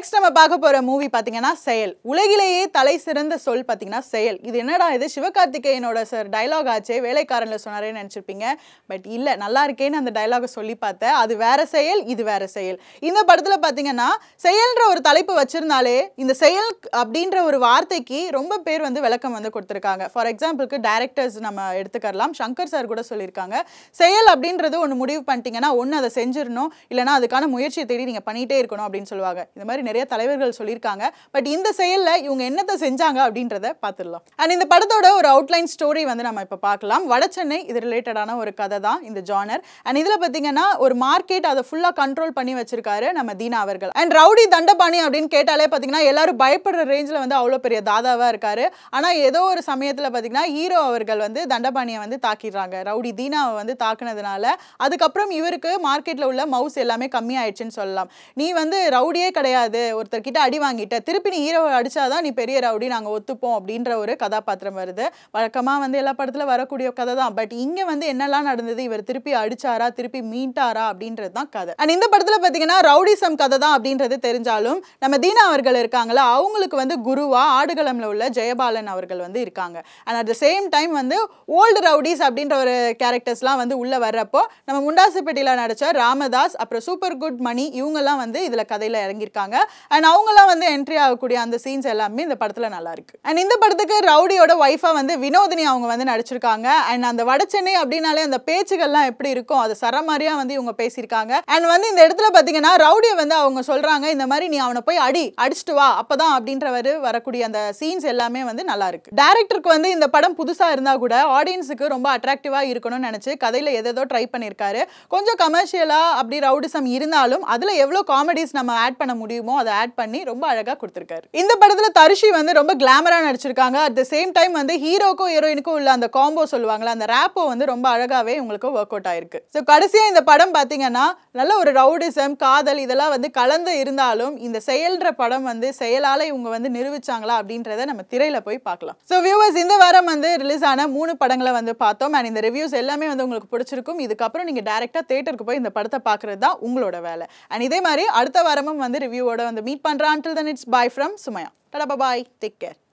next நம்ம பார்க்க போகிற மூவி பார்த்தீங்கன்னா செயல் உலகிலேயே தலை சிறந்த சொல் பார்த்தீங்கன்னா செயல் இது என்னடா இது சிவகார்த்திகேயனோட சார் டைலாக் ஆச்சே வேலைக்காரனில் சொன்னாரே நினச்சிருப்பீங்க பட் இல்லை நல்லா இருக்கேன்னு அந்த டைலாகை சொல்லி பார்த்தேன் அது வேற செயல் இது வேற செயல் இந்த படத்தில் பார்த்தீங்கன்னா செயல்ன்ற ஒரு தலைப்பு வச்சுருந்தாலே இந்த செயல் அப்படின்ற ஒரு வார்த்தைக்கு ரொம்ப பேர் வந்து விளக்கம் வந்து கொடுத்துருக்காங்க ஃபார் எக்ஸாம்பிளுக்கு டைரக்டர்ஸ் நம்ம எடுத்துக்கலாம் சங்கர் சார் கூட சொல்லியிருக்காங்க செயல் அப்படின்றது ஒன்று முடிவு பண்ணிட்டீங்கன்னா ஒன்று அதை செஞ்சிடணும் இல்லைனா அதுக்கான முயற்சியை தேடி நீங்கள் பண்ணிகிட்டே இருக்கணும் அப்படின்னு சொல்லுவாங்க இந்த மாதிரி நிறைய தலைவர்கள் சொல்லியிருக்காங்க பட் இந்த செயலில் இவங்க என்னத்தை செஞ்சாங்க அப்படின்றத பார்த்துடலாம் அண்ட் இந்த படத்தோட ஒரு அவுட்லைன் ஸ்டோரி வந்து நம்ம இப்போ பார்க்கலாம் வடச்சென்னை இது ரிலேட்டடான ஒரு கதை தான் இந்த ஜானர் அண்ட் இதில் பார்த்தீங்கன்னா ஒரு மார்க்கெட் அதை ஃபுல்லாக கண்ட்ரோல் பண்ணி வச்சிருக்காரு நம்ம தீனா அவர்கள் அண்ட் ரவுடி தண்டபாணி அப்படின்னு கேட்டாலே பார்த்தீங்கன்னா எல்லாரும் பயப்படுற ரேஞ்சில் வந்து அவ்வளோ பெரிய தாதாவாக இருக்காரு ஆனால் ஏதோ ஒரு சமயத்தில் பார்த்தீங்கன்னா ஹீரோ அவர்கள் வந்து தண்டபாணியை வந்து தாக்கிடுறாங்க ரவுடி தீனாவை வந்து தாக்குனதுனால அதுக்கப்புறம் இவருக்கு மார்க்கெட்டில் உள்ள மவுஸ் எல்லாமே கம்மியாயிடுச்சுன்னு சொல்லலாம் நீ வந்து ரவுடியே கிடையாது வந்து ஒருத்தர்கிட்ட அடி வாங்கிட்ட திருப்பி நீ ஹீரோ அடிச்சாதான் நீ பெரிய ரவுடி நாங்கள் ஒத்துப்போம் அப்படின்ற ஒரு கதாபாத்திரம் வருது வழக்கமாக வந்து எல்லா படத்தில் வரக்கூடிய கதை தான் பட் இங்கே வந்து என்னெல்லாம் நடந்தது இவர் திருப்பி அடிச்சாரா திருப்பி மீண்டாரா அப்படின்றது தான் கதை அண்ட் இந்த படத்தில் பார்த்தீங்கன்னா ரவுடிசம் கதை தான் அப்படின்றது தெரிஞ்சாலும் நம்ம தீனா அவர்கள் இருக்காங்களா அவங்களுக்கு வந்து குருவா ஆடுகளம்ல உள்ள ஜெயபாலன் அவர்கள் வந்து இருக்காங்க and at the same time வந்து ஓல்டு ரவுடிஸ் அப்படின்ற ஒரு கேரக்டர்ஸ்லாம் வந்து உள்ளே வர்றப்போ நம்ம முண்டாசுப்பேட்டையில் நடிச்ச ராமதாஸ் அப்புறம் சூப்பர் குட் மணி இவங்கெல்லாம் வந்து இதில் கதையில் இறங்கியிருக்காங்க அண்ட் அவங்களாம் வந்து என்ட்ரி ஆகக்கூடிய அந்த சீன்ஸ் எல்லாமே இந்த படத்தில் நல்லா இருக்கு அண்ட் இந்த படத்துக்கு ரவுடியோட ஒய்ஃபாக வந்து வினோதினி அவங்க வந்து நடிச்சிருக்காங்க அண்ட் அந்த வடச்சென்னை அப்படின்னாலே அந்த பேச்சுகள்லாம் எப்படி இருக்கும் அது சரமாரியா வந்து இவங்க பேசியிருக்காங்க அண்ட் வந்து இந்த இடத்துல பார்த்தீங்கன்னா ரவுடியை வந்து அவங்க சொல்றாங்க இந்த மாதிரி நீ அவனை போய் அடி அடிச்சுட்டு வா அப்பதான் அப்படின்றவர் வரக்கூடிய அந்த சீன்ஸ் எல்லாமே வந்து நல்லா இருக்கு டேரக்டருக்கு வந்து இந்த படம் புதுசா இருந்தா கூட ஆடியன்ஸுக்கு ரொம்ப அட்ராக்டிவா இருக்கணும்னு நினைச்சு கதையில எதோ ட்ரை பண்ணியிருக்காரு கொஞ்சம் கமர்ஷியலா அப்படி ரவுடிசம் இருந்தாலும் அதுல எவ்வளோ காமெடிஸ் நம்ம ஆட் பண்ண முடியுமோ அதை ஆட் பண்ணி ரொம்ப அழகாக கொடுத்துருக்காரு இந்த படத்தில் தரிஷி வந்து ரொம்ப கிளாமராக நடிச்சிருக்காங்க அட் த சேம் டைம் வந்து ஹீரோக்கும் ஹீரோயினுக்கும் உள்ள அந்த காம்போ சொல்லுவாங்களே அந்த ரேப்போ வந்து ரொம்ப அழகாகவே உங்களுக்கு ஒர்க் அவுட் ஆயிருக்கு ஸோ கடைசியாக இந்த படம் பார்த்தீங்கன்னா நல்ல ஒரு ரவுடிசம் காதல் இதெல்லாம் வந்து கலந்து இருந்தாலும் இந்த செயல்ற படம் வந்து செயலால் இவங்க வந்து நிரூபிச்சாங்களா அப்படின்றத நம்ம திரையில் போய் பார்க்கலாம் ஸோ வியூவர்ஸ் இந்த வாரம் வந்து ரிலீஸ் ஆன மூணு படங்களை வந்து பார்த்தோம் அண்ட் இந்த ரிவ்யூஸ் எல்லாமே வந்து உங்களுக்கு பிடிச்சிருக்கும் இதுக்கப்புறம் நீங்கள் டேரெக்டாக தேட்டருக்கு போய் இந்த படத்தை பார்க்குறது தான் உங்களோட வேலை அண்ட் இதே மாதிரி அடுத்த வாரமும் வந்து ரிவ்யூவோட வந்து மீட் பண்ணுறான் until then it's boy from Sumaiya டடா பாய் டேக் கேர்